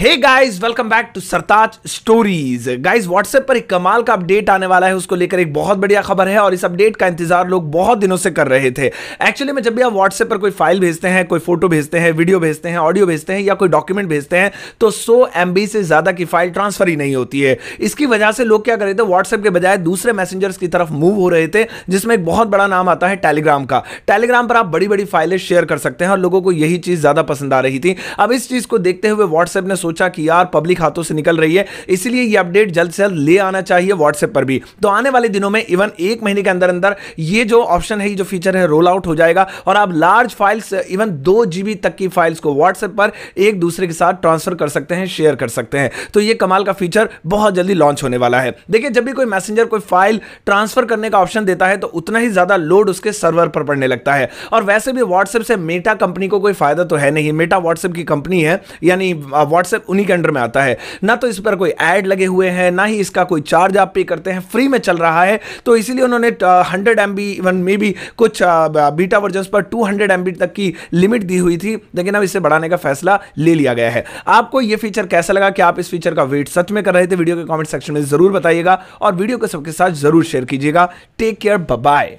hey guys welcome back to Sartaj stories guys WhatsApp पर एक कमाल का अपडेट आने वाला है उसको लेकर एक बहुत बढ़िया खबर है और इस अपडेट का इंतजार लोग बहुत दिनों से कर रहे थे एक्चुअली में जब भी आप व्हाट्सएप पर कोई फाइल भेजते हैं कोई फोटो भेजते हैं वीडियो भेजते हैं ऑडियो भेजते हैं या कोई डॉक्यूमेंट भेजते हैं तो सौ एम से ज़्यादा की फाइल ट्रांसफर ही नहीं होती है इसकी वजह से लोग क्या कर रहे थे व्हाट्सएप के बजाय दूसरे मैसेंजर्स की तरफ मूव हो रहे थे जिसमें एक बहुत बड़ा नाम आता है टेलीग्राम का टेलीग्राम पर आप बड़ी बड़ी फाइलें शेयर कर सकते हैं और लोगों को यही चीज़ ज़्यादा पसंद आ रही थी अब इस चीज़ को देखते हुए व्हाट्सएप ने सोचा कि यार पब्लिक हाथों से निकल रही है इसलिए ये अपडेट जल्द से जल्द ले आना चाहिए व्हाट्सएप पर भी तो आने वाले दिनों में इवन एक महीने के अंदर अंदर ये जो ऑप्शन है ये जो फीचर है रोल आउट हो जाएगा और आप लार्ज फाइल्स इवन दो जीबी तक की फाइल्स को व्हाट्सएप पर एक दूसरे के साथ ट्रांसफर कर सकते हैं शेयर कर सकते हैं तो ये कमाल का फीचर बहुत जल्दी लॉन्च होने वाला है देखिए जब भी कोई मैसेंजर कोई फाइल ट्रांसफर करने का ऑप्शन देता है तो उतना ही ज्यादा लोड उसके सर्वर पर पड़ने लगता है और वैसे भी व्हाट्सएप से मेटा कंपनी को कोई फायदा तो है नहीं मेटा व्हाट्सएप की कंपनी है यानी व्हाट्सएप सब उन्हीं के अंडर में आता है ना तो इस पर कोई ऐड लगे हुए हैं ना ही इसका कोई चार्ज आप पे करते हैं फ्री में चल रहा है तो इसीलिए उन्होंने hundred M B even maybe कुछ बीटा वर्जन पर टू हंड्रेड एम बी तक की लिमिट दी हुई थी लेकिन अब इसे बढ़ाने का फैसला ले लिया गया है आपको यह फीचर कैसा लगा कि आप इस फीचर का वेट सच में कर रहे थे वीडियो के कॉमेंट सेक्शन में जरूर बताइएगा और वीडियो को सबके साथ जरूर शेयर कीजिएगा टेक केयर बाय